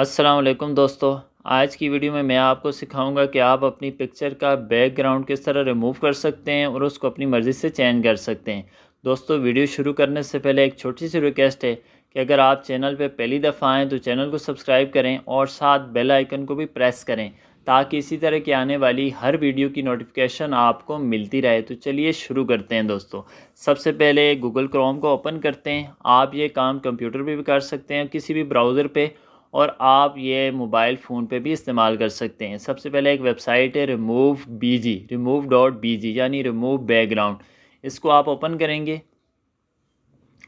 असलकम दोस्तों आज की वीडियो में मैं आपको सिखाऊंगा कि आप अपनी पिक्चर का बैकग्राउंड किस तरह रिमूव कर सकते हैं और उसको अपनी मर्ज़ी से चेंज कर सकते हैं दोस्तों वीडियो शुरू करने से पहले एक छोटी सी रिक्वेस्ट है कि अगर आप चैनल पर पहली दफ़ा आएँ तो चैनल को सब्सक्राइब करें और साथ बेल आइकन को भी प्रेस करें ताकि इसी तरह की आने वाली हर वीडियो की नोटिफिकेशन आपको मिलती रहे तो चलिए शुरू करते हैं दोस्तों सबसे पहले गूगल क्रोम को ओपन करते हैं आप ये काम कंप्यूटर पर भी कर सकते हैं किसी भी ब्राउज़र पर और आप ये मोबाइल फ़ोन पे भी इस्तेमाल कर सकते हैं सबसे पहले एक वेबसाइट है remove B G remove dot B G यानी रिमूव बैकग्राउंड इसको आप ओपन करेंगे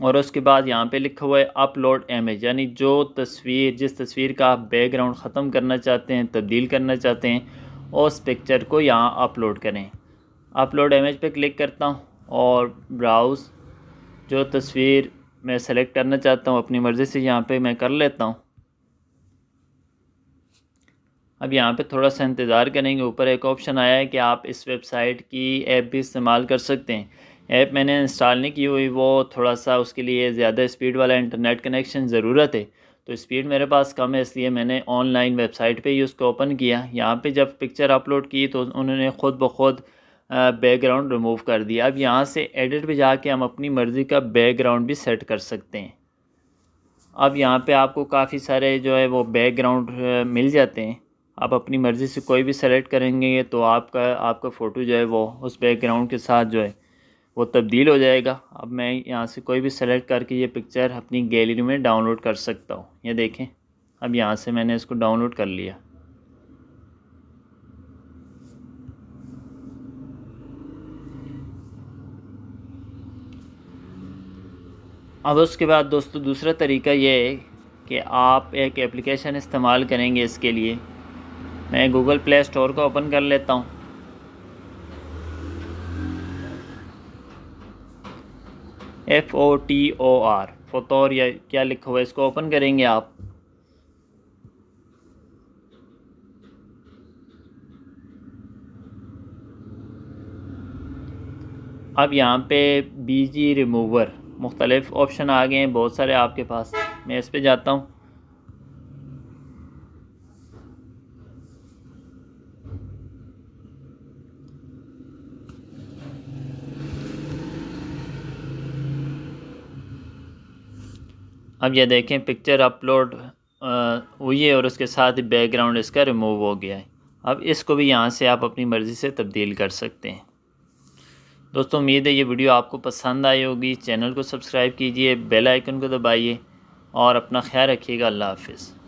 और उसके बाद यहाँ पे लिखा हुआ है अपलोड इमेज यानी जो तस्वीर जिस तस्वीर का आप बैकग्राउंड ख़त्म करना चाहते हैं तब्दील करना चाहते हैं उस पिक्चर को यहाँ अपलोड करें अपलोड इमेज पे क्लिक करता हूँ और ब्राउज़ जो तस्वीर मैं सेलेक्ट करना चाहता हूँ अपनी मर्ज़ी से यहाँ पे मैं कर लेता हूँ अब यहाँ पे थोड़ा सा इंतज़ार करेंगे ऊपर एक ऑप्शन आया है कि आप इस वेबसाइट की ऐप भी इस्तेमाल कर सकते हैं ऐप मैंने इंस्टॉल नहीं की हुई वो थोड़ा सा उसके लिए ज़्यादा स्पीड वाला इंटरनेट कनेक्शन ज़रूरत है तो स्पीड मेरे पास कम है इसलिए मैंने ऑनलाइन वेबसाइट पे ही उसको ओपन किया यहाँ पे जब पिक्चर अपलोड की तो उन्होंने ख़ुद ब खुद बैकग्राउंड रिमूव कर दिया अब यहाँ से एडिट पे जाके हम अपनी मर्ज़ी का बैकग्राउंड भी सेट कर सकते हैं अब यहाँ पे आपको काफ़ी सारे जो है वो बैकग्राउंड मिल जाते हैं आप अपनी मर्ज़ी से कोई भी सेलेक्ट करेंगे तो आपका आपका फ़ोटो जो है वो उस बैकग्राउंड के साथ जो है वो तब्दील हो जाएगा अब मैं यहाँ से कोई भी सेलेक्ट करके ये पिक्चर अपनी गैलरी में डाउनलोड कर सकता हूँ ये देखें अब यहाँ से मैंने इसको डाउनलोड कर लिया अब उसके बाद दोस्तों दूसरा तरीका ये है कि आप एक एप्लीकेशन इस्तेमाल करेंगे इसके लिए मैं गूगल प्ले स्टोर को ओपन कर लेता हूँ F O T O R Fotor या क्या लिखा हुआ है इसको ओपन करेंगे आप अब यहाँ पे बीजी रिमूवर मुख्तलिफ़ ऑप्शन आ गए हैं बहुत सारे आपके पास मैं इस पे जाता हूँ अब ये देखें पिक्चर अपलोड हुई है और उसके साथ ही बैकग्राउंड इसका रिमूव हो गया है अब इसको भी यहाँ से आप अपनी मर्ज़ी से तब्दील कर सकते हैं दोस्तों उम्मीद है ये वीडियो आपको पसंद आई होगी चैनल को सब्सक्राइब कीजिए बेल आइकन को दबाइए और अपना ख्याल रखिएगा अल्लाह हाफिज़